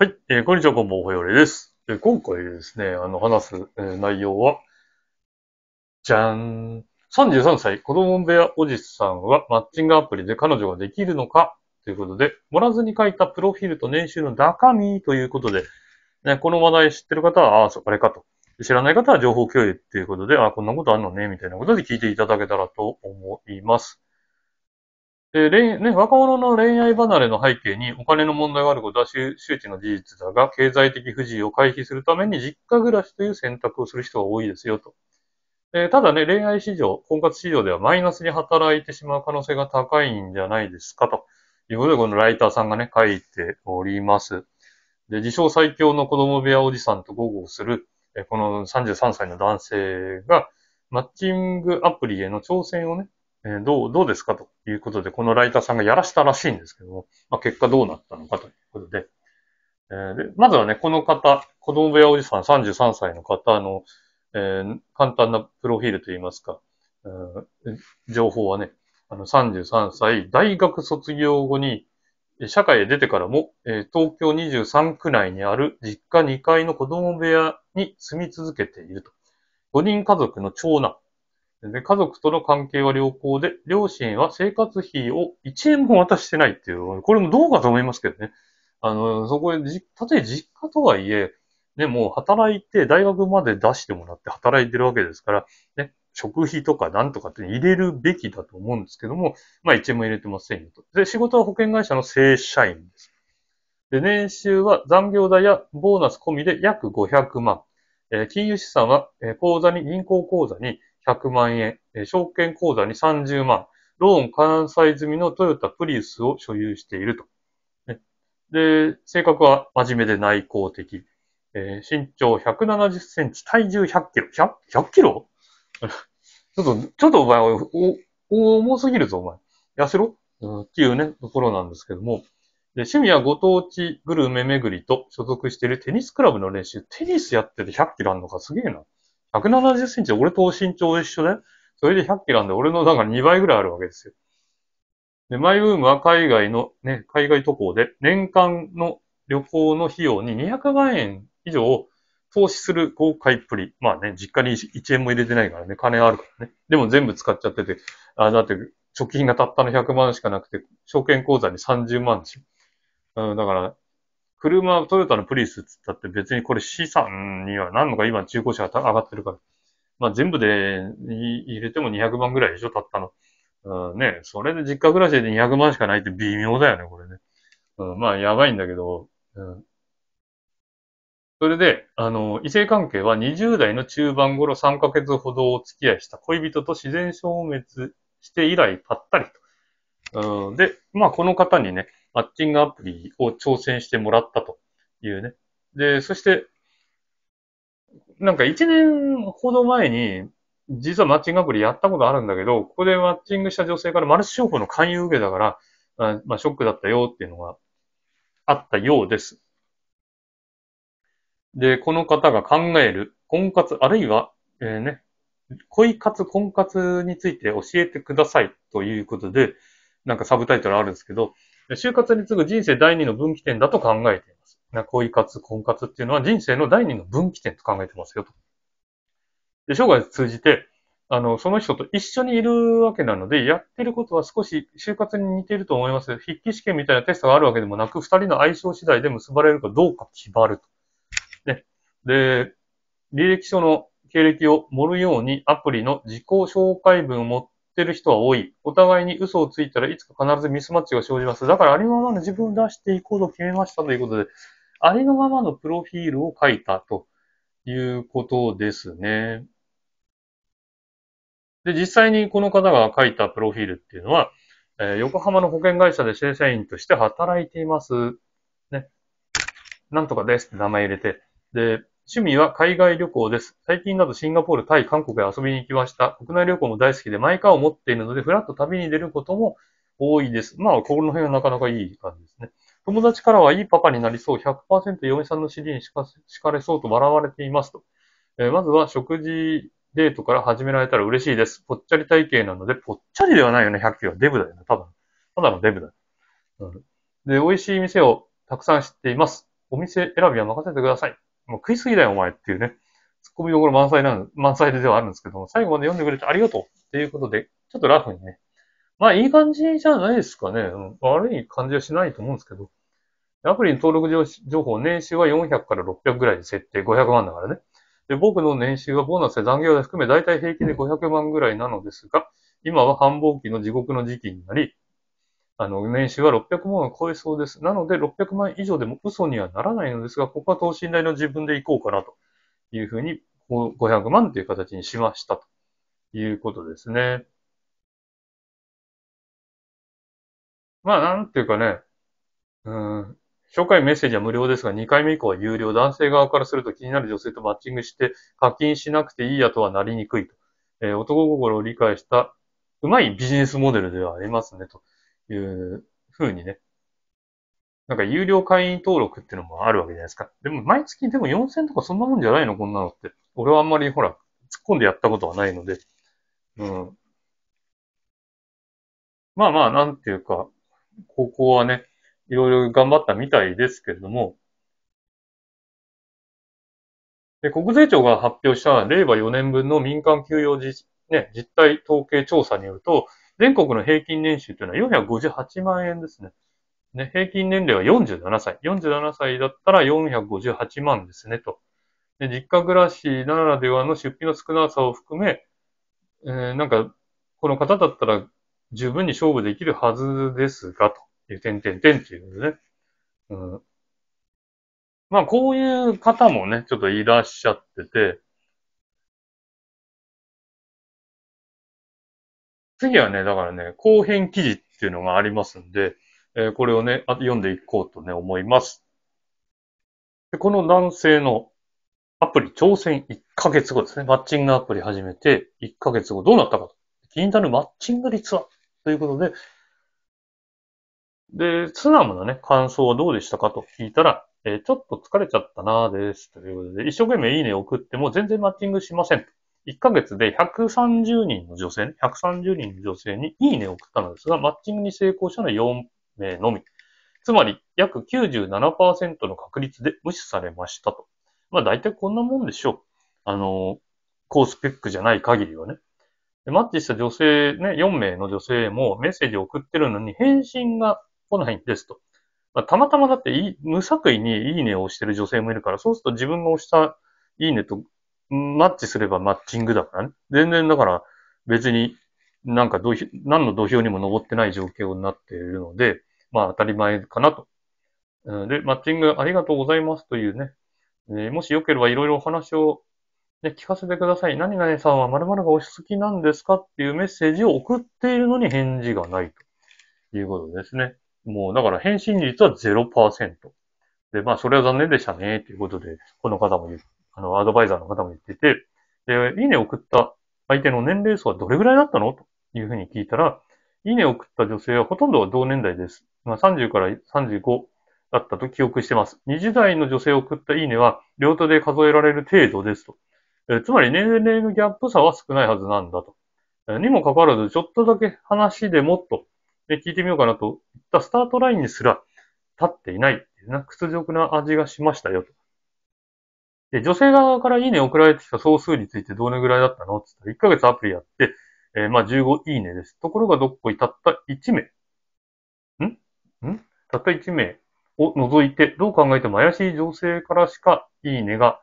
はい、えー、こんにちは、こんばんは、およれです、えー、今回ですね、あの、話す、えー、内容は、じゃーん。33歳、子供部屋おじさんはマッチングアプリで彼女ができるのかということで、盛らずに書いたプロフィールと年収の中身ということで、ね、この話題知ってる方は、ああ、そあれかと。知らない方は情報共有っていうことで、ああ、こんなことあんのね、みたいなことで聞いていただけたらと思います。で、ね、若者の恋愛離れの背景にお金の問題があることは周知の事実だが、経済的不自由を回避するために実家暮らしという選択をする人が多いですよと。えただね、恋愛市場、婚活市場ではマイナスに働いてしまう可能性が高いんじゃないですかということで、このライターさんがね、書いております。で、自称最強の子供部屋おじさんと豪語する、えこの33歳の男性が、マッチングアプリへの挑戦をね、えー、どう、どうですかということで、このライターさんがやらしたらしいんですけども、まあ、結果どうなったのかということで、えー、でまずはね、この方、子供部屋おじさん33歳の方の、えー、簡単なプロフィールといいますか、えー、情報はね、あの33歳、大学卒業後に、社会へ出てからも、えー、東京23区内にある実家2階の子供部屋に住み続けていると。5人家族の長男、で、家族との関係は良好で、両親は生活費を1円も渡してないっていう、これもどうかと思いますけどね。あの、そこへ、たとえ実家とはいえ、ね、もう働いて、大学まで出してもらって働いてるわけですから、ね、食費とかなんとかって入れるべきだと思うんですけども、まあ1円も入れてませんよと。で、仕事は保険会社の正社員です。で、年収は残業代やボーナス込みで約500万。えー、金融資産は、えー、口座に、銀行口座に100万円、証券口座に30万、ローン完済済みのトヨタプリウスを所有していると。で、性格は真面目で内向的。えー、身長170センチ、体重100キロ。100, 100キロ ちょっと、ちょっとお前お、お、重すぎるぞ、お前。痩せろ、うん、っていうね、ところなんですけども。で、趣味はご当地グルメ巡りと所属しているテニスクラブの練習。テニスやってて100キロあるのかすげえな。170センチ、俺と身長一緒で、それで100キロなんで、俺のだから2倍ぐらいあるわけですよ。で、マイブームは海外の、ね、海外渡航で、年間の旅行の費用に200万円以上を投資する豪快っぷり。まあね、実家に1円も入れてないからね、金あるからね。でも全部使っちゃってて、あ、だって、貯金がたったの100万しかなくて、証券口座に30万でしょ。うん、だから、車、トヨタのプリウスつったって別にこれ資産には何のか今中古車が上がってるから。まあ全部で入れても200万ぐらいでしょ、たったの。うん、ね、それで実家暮らしで200万しかないって微妙だよね、これね。うん、まあやばいんだけど、うん。それで、あの、異性関係は20代の中盤頃3ヶ月ほどお付き合いした恋人と自然消滅して以来ぱったりと。うん、で、まあこの方にね、マッチングアプリを挑戦してもらったというね。で、そして、なんか1年ほど前に、実はマッチングアプリやったことあるんだけど、ここでマッチングした女性からマルチ商法の勧誘受けたから、あまあ、ショックだったよっていうのがあったようです。で、この方が考える婚活、あるいは、えー、ね、恋活、婚活について教えてくださいということで、なんかサブタイトルあるんですけど、就活に次ぐ人生第二の分岐点だと考えています。恋活、婚活っていうのは人生の第二の分岐点と考えてますよと。で、生涯通じて、あの、その人と一緒にいるわけなので、やってることは少し就活に似てると思います。筆記試験みたいなテストがあるわけでもなく、二人の相性次第で結ばれるかどうか決まると。ね。で、履歴書の経歴を盛るようにアプリの自己紹介文を持ってってる人は多い。お互いに嘘をついたらいつか必ずミスマッチが生じます。だからありのままの自分を出していこうと決めましたということで、ありのままのプロフィールを書いたということですね。で、実際にこの方が書いたプロフィールっていうのは、えー、横浜の保険会社で正社員として働いています。ね。なんとかですって名前入れて。で、趣味は海外旅行です。最近だとシンガポール、タイ、韓国へ遊びに行きました。国内旅行も大好きで、マイカーを持っているので、ふらっと旅に出ることも多いです。まあ、この辺はなかなかいい感じですね。友達からはいいパパになりそう、100%嫁さんの尻に敷かれそうと笑われていますと。えー、まずは食事デートから始められたら嬉しいです。ぽっちゃり体型なので、ぽっちゃりではないよね、100キロ。デブだよね、多分。ただのデブだよ、うん。で、美味しい店をたくさん知っています。お店選びは任せてください。もう食いすぎだよお前っていうね、ツッコミどころ満載な満載ではあるんですけども、最後まで読んでくれてありがとうっていうことで、ちょっとラフにね。まあいい感じじゃないですかね。うん、悪い感じはしないと思うんですけど。アプリの登録情報、年収は400から600ぐらいで設定、500万だからね。で、僕の年収はボーナスや残業代含め、大体平均で500万ぐらいなのですが、今は繁忙期の地獄の時期になり、あの、年収は600万を超えそうです。なので、600万以上でも嘘にはならないのですが、ここは等身大の自分でいこうかなというふうに、500万という形にしましたということですね。まあ、なんていうかね、うん、紹介メッセージは無料ですが、2回目以降は有料。男性側からすると気になる女性とマッチングして課金しなくていいやとはなりにくいと。えー、男心を理解したうまいビジネスモデルではありますねと。いう風にね、なんか有料会員登録っていうのもあるわけじゃないですか。でも毎月でも4000とかそんなもんじゃないのこんなのって。俺はあんまりほら、突っ込んでやったことはないので。うん。まあまあ、なんていうか、高校はね、いろいろ頑張ったみたいですけれども、で、国税庁が発表した令和4年分の民間給与実,、ね、実態統計調査によると、全国の平均年収というのは458万円ですね。ね、平均年齢は47歳。47歳だったら458万ですね、と。で実家暮らしならではの出費の少なさを含め、えー、なんか、この方だったら十分に勝負できるはずですが、という、点々点っていうでね。うん、まあ、こういう方もね、ちょっといらっしゃってて、次はね、だからね、後編記事っていうのがありますんで、えー、これをね、読んでいこうとね、思います。でこの男性のアプリ挑戦1ヶ月後ですね。マッチングアプリ始めて1ヶ月後どうなったかと。気になるマッチング率はということで、で、ツナムのね、感想はどうでしたかと聞いたら、えー、ちょっと疲れちゃったなーです。ということで、一生懸命いいね送っても全然マッチングしません。1ヶ月で130人の女性、130人の女性にいいねを送ったのですが、マッチングに成功したのは4名のみ。つまり、約97%の確率で無視されましたと。まあ大体こんなもんでしょう。あの、高スペックじゃない限りはね。でマッチした女性ね、4名の女性もメッセージを送ってるのに返信が来ないんですと。まあ、たまたまだって無作為にいいねを押してる女性もいるから、そうすると自分が押したいいねとマッチすればマッチングだからね。全然だから別になんか土俵、何の土俵にも登ってない状況になっているので、まあ当たり前かなと。で、マッチングありがとうございますというね、えー、もしよければいろいろお話を、ね、聞かせてください。何々さんは〇〇がお好きなんですかっていうメッセージを送っているのに返事がないということですね。もうだから返信率は0%。で、まあそれは残念でしたね、ということで、この方も言ってあの、アドバイザーの方も言ってて、で、いいねを送った相手の年齢層はどれぐらいだったのというふうに聞いたら、いいねを送った女性はほとんどは同年代です。まあ、30から35だったと記憶してます。20代の女性を送ったいいねは、両手で数えられる程度ですと。えつまり年齢のギャップ差は少ないはずなんだと。えにもかかわらず、ちょっとだけ話でもっと、聞いてみようかなと言ったスタートラインにすら立っていない、な屈辱な味がしましたよと。で、女性側からいいね送られてきた総数についてどれぐらいだったのって言ったら、1ヶ月アプリやって、えー、まあ15いいねです。ところがどっこいたった1名。んんたった1名を除いて、どう考えても怪しい女性からしかいいねが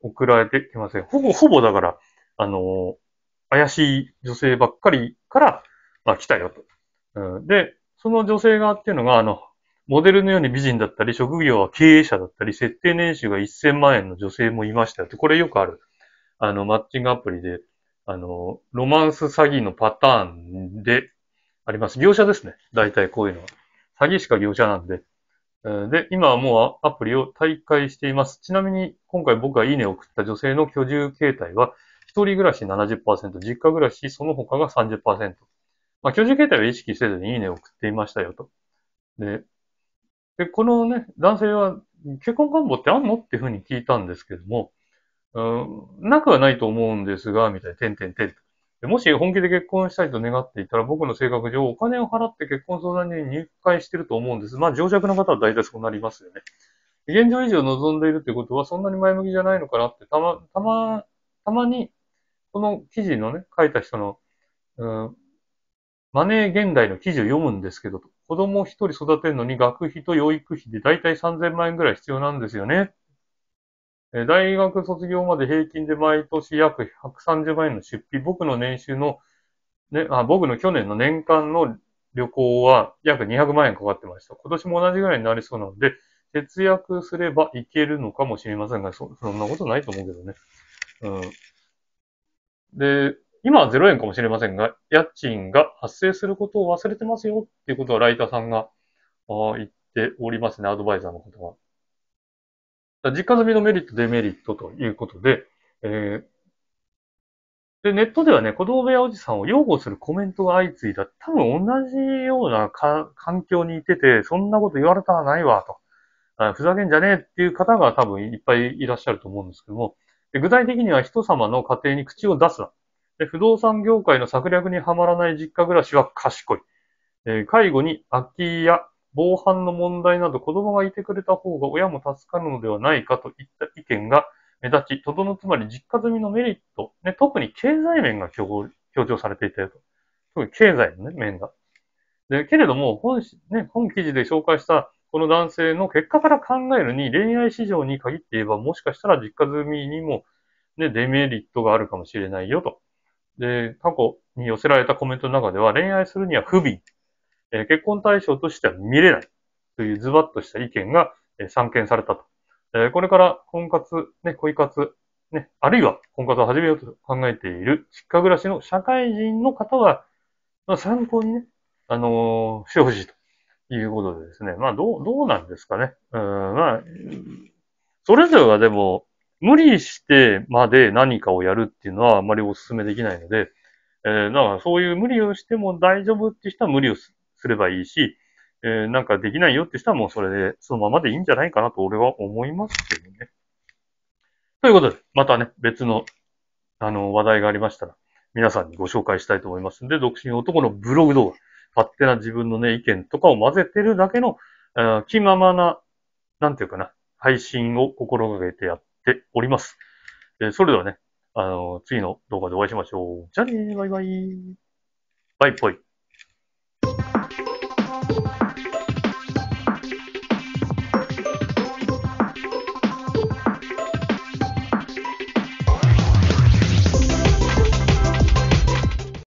送られてきません。ほぼ、ほぼだから、あのー、怪しい女性ばっかりから、まあ、来たよと。うん、で、その女性側っていうのが、あの、モデルのように美人だったり、職業は経営者だったり、設定年収が1000万円の女性もいましたって、これよくある。あの、マッチングアプリで、あの、ロマンス詐欺のパターンであります。業者ですね。大体こういうのは。詐欺師か業者なんで。で、今はもうアプリを退会しています。ちなみに、今回僕がいいねを送った女性の居住形態は、一人暮らし70%、実家暮らし、その他が30%。まあ、居住形態を意識せずにいいねを送っていましたよと。で、で、このね、男性は結婚願望ってあんのっていうふうに聞いたんですけども、うん、なくはないと思うんですが、みたいな、点々点。もし本気で結婚したいと願っていたら、僕の性格上、お金を払って結婚相談に入会してると思うんです。まあ、情弱な方は大体そうなりますよね。現状維持を望んでいるということは、そんなに前向きじゃないのかなって、たま、たま、たまに、この記事のね、書いた人の、うん、マネー現代の記事を読むんですけど、子供一人育てるのに学費と養育費でだいたい3000万円ぐらい必要なんですよね。大学卒業まで平均で毎年約130万円の出費、僕の年収の、ね、あ僕の去年の年間の旅行は約200万円かかってました。今年も同じぐらいになりそうなので、節約すればいけるのかもしれませんが、そそんなことないと思うけどね。うん。で、今は0円かもしれませんが、家賃が発生することを忘れてますよっていうことはライターさんが言っておりますね、アドバイザーの方は。実家住みのメリット、デメリットということで、えー、で、ネットではね、子供部屋おじさんを擁護するコメントが相次いだ。多分同じような環境にいてて、そんなこと言われたらないわ、と。ふざけんじゃねえっていう方が多分いっぱいいらっしゃると思うんですけども、具体的には人様の家庭に口を出すな。で不動産業界の策略にはまらない実家暮らしは賢い。えー、介護に空き家、防犯の問題など子供がいてくれた方が親も助かるのではないかといった意見が目立ち、とどのつまり実家済みのメリット、ね、特に経済面が強調されていたよと。特に経済の、ね、面が。で、けれども、本、ね、本記事で紹介したこの男性の結果から考えるに、恋愛市場に限って言えば、もしかしたら実家済みにも、ね、デメリットがあるかもしれないよと。で、過去に寄せられたコメントの中では、恋愛するには不憫、えー、結婚対象としては見れない、というズバッとした意見が、えー、散見されたと。えー、これから婚活、ね、恋活、ね、あるいは婚活を始めようと考えている実家暮らしの社会人の方は、まあ、参考にね、あのー、してほしいということでですね。まあ、どう、どうなんですかね。うん、まあ、それぞれはでも、無理してまで何かをやるっていうのはあまりお勧めできないので、えー、だからそういう無理をしても大丈夫って人は無理をすればいいし、えー、なんかできないよって人はもうそれで、そのままでいいんじゃないかなと俺は思いますけどね。ということで、またね、別の、あの、話題がありましたら、皆さんにご紹介したいと思いますんで、独身男のブログ動画、勝手な自分のね、意見とかを混ぜてるだけの、えー、気ままな、なんていうかな、配信を心がけてやっております。えー、それではね、あの、次の動画でお会いしましょう。じゃあねバイバイ。バイぽい。